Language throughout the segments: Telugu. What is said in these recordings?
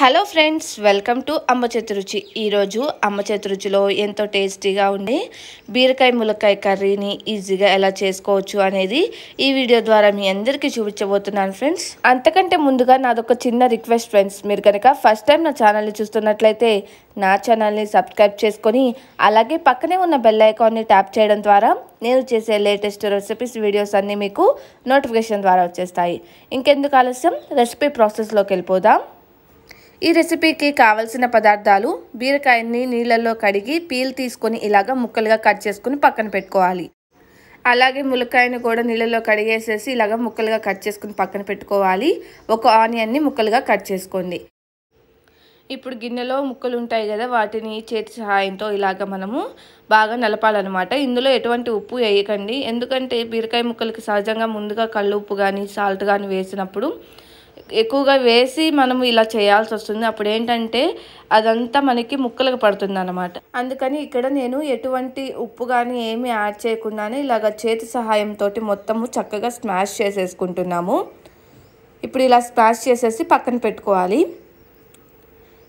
హలో ఫ్రెండ్స్ వెల్కమ్ టు అమ్మ చతురుచి ఈరోజు అమ్మ చతురుచిలో ఎంతో టేస్టీగా ఉండే బీరకాయ ములక్కాయ కర్రీని ఈజీగా ఎలా చేసుకోవచ్చు అనేది ఈ వీడియో ద్వారా మీ అందరికీ చూపించబోతున్నాను ఫ్రెండ్స్ అంతకంటే ముందుగా నాదొక చిన్న రిక్వెస్ట్ ఫ్రెండ్స్ మీరు కనుక ఫస్ట్ టైం నా ఛానల్ని చూస్తున్నట్లయితే నా ఛానల్ని సబ్స్క్రైబ్ చేసుకొని అలాగే పక్కనే ఉన్న బెల్ ఐకాన్ని ట్యాప్ చేయడం ద్వారా నేను చేసే లేటెస్ట్ రెసిపీస్ వీడియోస్ అన్నీ మీకు నోటిఫికేషన్ ద్వారా వచ్చేస్తాయి ఇంకెందుకు ఆలస్యం రెసిపీ ప్రాసెస్లోకి వెళ్ళిపోదాం ఈ రెసిపీకి కావలసిన పదార్థాలు బీరకాయని నీళ్ళల్లో కడిగి పీల్ తీసుకొని ఇలాగ ముక్కలుగా కట్ చేసుకుని పక్కన పెట్టుకోవాలి అలాగే ములక్కాయను కూడా నీళ్ళలో కడిగేసేసి ఇలాగ ముక్కలుగా కట్ చేసుకుని పక్కన పెట్టుకోవాలి ఒక ఆనియన్ని ముక్కలుగా కట్ చేసుకోండి ఇప్పుడు గిన్నెలో ముక్కలు ఉంటాయి కదా వాటిని చేతి సహాయంతో ఇలాగ మనము బాగా నలపాలన్నమాట ఇందులో ఎటువంటి ఉప్పు వేయకండి ఎందుకంటే బీరకాయ ముక్కలకి సహజంగా ముందుగా కళ్ళు ఉప్పు కానీ సాల్ట్ కానీ వేసినప్పుడు ఎక్కువగా వేసి మనం ఇలా చేయాల్సి వస్తుంది అప్పుడు ఏంటంటే అదంతా మనకి ముక్కలకు పడుతుంది అనమాట అందుకని ఇక్కడ నేను ఎటువంటి ఉప్పు కానీ ఏమి యాడ్ చేయకుండానే ఇలాగ చేతి సహాయంతో మొత్తము చక్కగా స్మాష్ చేసేసుకుంటున్నాము ఇప్పుడు ఇలా స్మాష్ చేసేసి పక్కన పెట్టుకోవాలి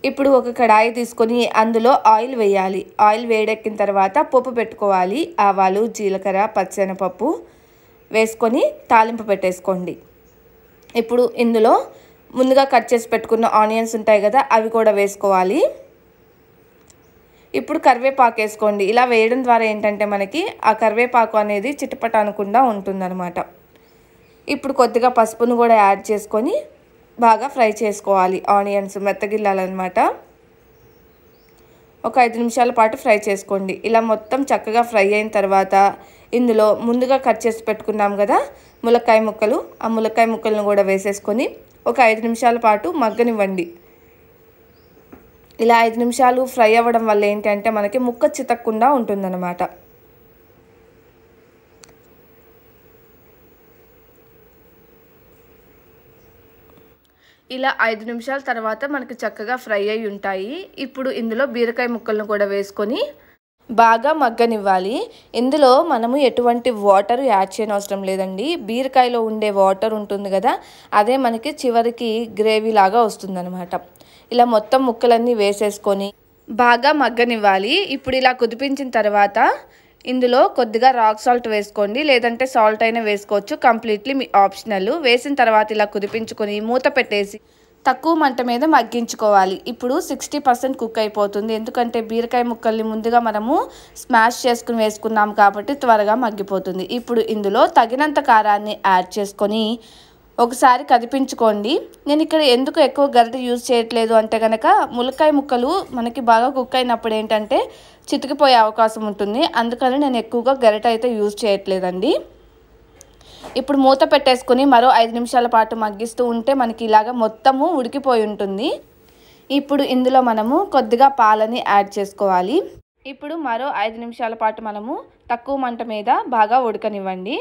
ఇప్పుడు ఒక కడాయి తీసుకొని అందులో ఆయిల్ వేయాలి ఆయిల్ వేడెక్కిన తర్వాత పప్పు పెట్టుకోవాలి ఆవాలు జీలకర్ర పచ్చనపప్పు వేసుకొని తాలింపు పెట్టేసుకోండి ఇప్పుడు ఇందులో ముందుగా కట్ చేసి పెట్టుకున్న ఆనియన్స్ ఉంటాయి కదా అవి కూడా వేసుకోవాలి ఇప్పుడు కరివేపాకు వేసుకోండి ఇలా వేయడం ద్వారా ఏంటంటే మనకి ఆ కరివేపాకు అనేది చిటపట అనకుండా ఉంటుందన్నమాట ఇప్పుడు కొద్దిగా పసుపును కూడా యాడ్ చేసుకొని బాగా ఫ్రై చేసుకోవాలి ఆనియన్స్ మెత్తగిల్లాలన్నమాట ఒక ఐదు నిమిషాల పాటు ఫ్రై చేసుకోండి ఇలా మొత్తం చక్కగా ఫ్రై అయిన తర్వాత ఇందులో ముందుగా కట్ చేసి పెట్టుకున్నాం కదా ములక్కాయ ముక్కలు ఆ ములక్కాయ ముక్కలను కూడా వేసేసుకొని ఒక ఐదు నిమిషాల పాటు మగ్గనివ్వండి ఇలా ఐదు నిమిషాలు ఫ్రై అవ్వడం వల్ల ఏంటంటే మనకి ముక్క చితక్కుండా ఉంటుందన్నమాట ఇలా ఐదు నిమిషాల తర్వాత మనకి చక్కగా ఫ్రై అయి ఉంటాయి ఇప్పుడు ఇందులో బీరకాయ ముక్కలను కూడా వేసుకొని బాగా మగ్గనివ్వాలి ఇందులో మనము ఎటువంటి వాటర్ యాడ్ చేయనవసరం లేదండి బీరకాయలో ఉండే వాటర్ ఉంటుంది కదా అదే మనకి చివరికి గ్రేవీ లాగా వస్తుందనమాట ఇలా మొత్తం ముక్కలన్నీ వేసేసుకొని బాగా మగ్గనివ్వాలి ఇప్పుడు ఇలా కుదిపించిన తర్వాత ఇందులో కొద్దిగా రాక్ సాల్ట్ వేసుకోండి లేదంటే సాల్ట్ అయినా వేసుకోవచ్చు కంప్లీట్లీ మీ ఆప్షనల్ వేసిన తర్వాత ఇలా కుదిపించుకొని మూత పెట్టేసి తక్కువ మంట మీద మగ్గించుకోవాలి ఇప్పుడు సిక్స్టీ పర్సెంట్ కుక్ అయిపోతుంది ఎందుకంటే బీరకాయ ముక్కల్ని ముందుగా మనము స్మాష్ చేసుకుని వేసుకున్నాం కాబట్టి త్వరగా మగ్గిపోతుంది ఇప్పుడు ఇందులో తగినంత కారాన్ని యాడ్ చేసుకొని ఒకసారి కదిపించుకోండి నేను ఇక్కడ ఎందుకు ఎక్కువ గరిట యూజ్ చేయట్లేదు అంటే కనుక ములక్కాయ ముక్కలు మనకి బాగా కుక్ అయినప్పుడు ఏంటంటే చితికిపోయే అవకాశం ఉంటుంది అందుకని నేను ఎక్కువగా గరిట అయితే యూజ్ చేయట్లేదండి ఇప్పుడు మూత పెట్టేసుకుని మరో ఐదు నిమిషాల పాటు మగ్గిస్తూ ఉంటే మనకి ఇలాగ మొత్తము ఉడికిపోయి ఉంటుంది ఇప్పుడు ఇందులో మనము కొద్దిగా పాలని యాడ్ చేసుకోవాలి ఇప్పుడు మరో ఐదు నిమిషాల పాటు మనము తక్కువ మంట మీద బాగా ఉడకనివ్వండి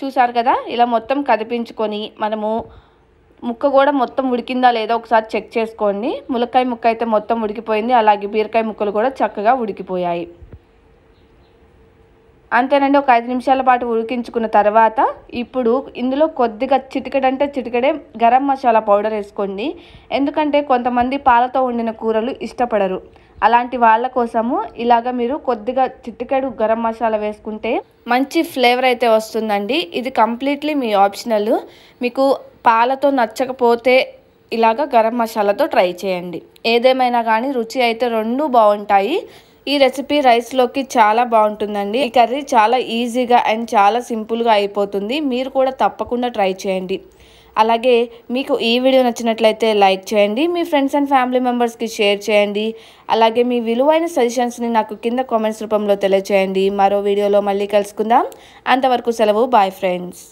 చూసారు కదా ఇలా మొత్తం కదిపించుకొని మనము ముక్క కూడా మొత్తం ఉడికిందా లేదా ఒకసారి చెక్ చేసుకోండి ములక్కాయ ముక్క అయితే మొత్తం ఉడికిపోయింది అలాగే బీరకాయ ముక్కలు కూడా చక్కగా ఉడికిపోయాయి అంతేనండి ఒక ఐదు నిమిషాల పాటు ఉడికించుకున్న తర్వాత ఇప్పుడు ఇందులో కొద్దిగా చిటికడంటే చిటికడే గరం మసాలా పౌడర్ వేసుకోండి ఎందుకంటే కొంతమంది పాలతో వండిన కూరలు ఇష్టపడరు అలాంటి వాళ్ళ కోసము ఇలాగ మీరు కొద్దిగా చిటికెడు గరం మసాలా వేసుకుంటే మంచి ఫ్లేవర్ అయితే వస్తుందండి ఇది కంప్లీట్లీ మీ ఆప్షనల్ మీకు పాలతో నచ్చకపోతే ఇలాగ గరం మసాలాతో ట్రై చేయండి ఏదేమైనా కానీ రుచి అయితే రెండు బాగుంటాయి ఈ రెసిపీ రైస్లోకి చాలా బాగుంటుందండి ఈ కర్రీ చాలా ఈజీగా అండ్ చాలా సింపుల్గా అయిపోతుంది మీరు కూడా తప్పకుండా ట్రై చేయండి అలాగే మీకు ఈ వీడియో నచ్చినట్లయితే లైక్ చేయండి మీ ఫ్రెండ్స్ అండ్ ఫ్యామిలీ మెంబర్స్కి షేర్ చేయండి అలాగే మీ విలువైన సజెషన్స్ని నాకు కింద కామెంట్స్ రూపంలో తెలియచేయండి మరో వీడియోలో మళ్ళీ కలుసుకుందాం అంతవరకు సెలవు బాయ్ ఫ్రెండ్స్